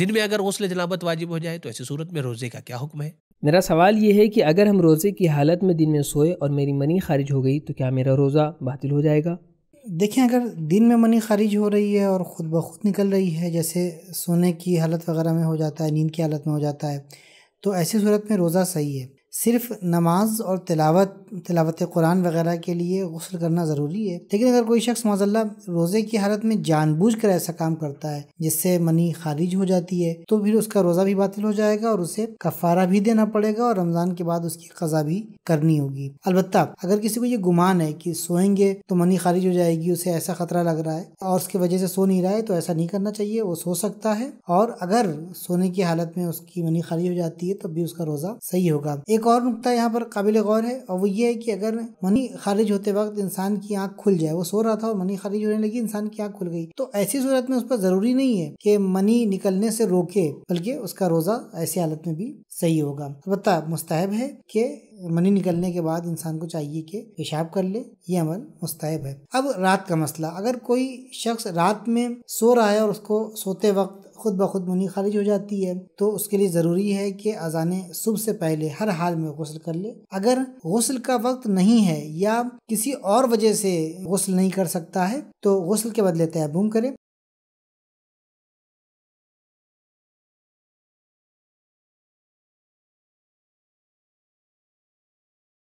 दिन में अगर गौसल जनाबत वाजिब हो जाए तो ऐसी सूरत में रोज़े का क्या हुक्म है मेरा सवाल ये है कि अगर हम रोज़े की हालत में दिन में सोए और मेरी मनी खारिज हो गई तो क्या मेरा रोज़ा बातिल हो जाएगा देखें अगर दिन में मनी खारिज हो रही है और ख़ुद ब खुद निकल रही है जैसे सोने की हालत वगैरह में हो जाता है नींद की हालत में हो जाता है तो ऐसी सूरत में रोज़ा सही है सिर्फ नमाज और तिलावत तिलावत कुरान वगैरह के लिए गसल करना ज़रूरी है लेकिन अगर कोई शख्स मजल्ला रोज़े की हालत में जानबूझ कर ऐसा काम करता है जिससे मनी खारिज हो जाती है तो फिर उसका रोज़ा भी बातिल हो जाएगा और उसे कफारा भी देना पड़ेगा और रमज़ान के बाद उसकी कज़ा भी करनी होगी अलबत् अगर किसी को ये गुमान है कि सोएंगे तो मनी खारिज हो जाएगी उसे ऐसा खतरा लग रहा है और उसकी वजह से सो नहीं रहा है तो ऐसा नहीं करना चाहिए वो सो सकता है और अगर सोने की हालत में उसकी मनी खारिज हो जाती है तब भी उसका रोज़ा सही होगा एक और नुकता यहाँ पर काबिल गौर है और वो ये है कि अगर मनी खारिज होते वक्त इंसान की आंख खुल जाए वो सो रहा था और मनी खारिज होने लगी इंसान की आंख खुल गई तो ऐसी सूरत में उस पर जरूरी नहीं है कि मनी निकलने से रोके बल्कि उसका रोजा ऐसी हालत में भी सही होगा अलबत्ता तो मुस्तैब है कि मनी निकलने के बाद इंसान को चाहिए कि पेशाब कर ले ये अमल मुस्तैब है अब रात का मसला अगर कोई शख्स रात में सो रहा है और उसको सोते वक्त खुद ब खुद मुनी खारिज हो जाती है तो उसके लिए ज़रूरी है कि अजान सुबह से पहले हर हाल में गसल कर ले अगर गसल का वक्त नहीं है या किसी और वजह से गसल नहीं कर सकता है तो गसल के बदले तयबूम करे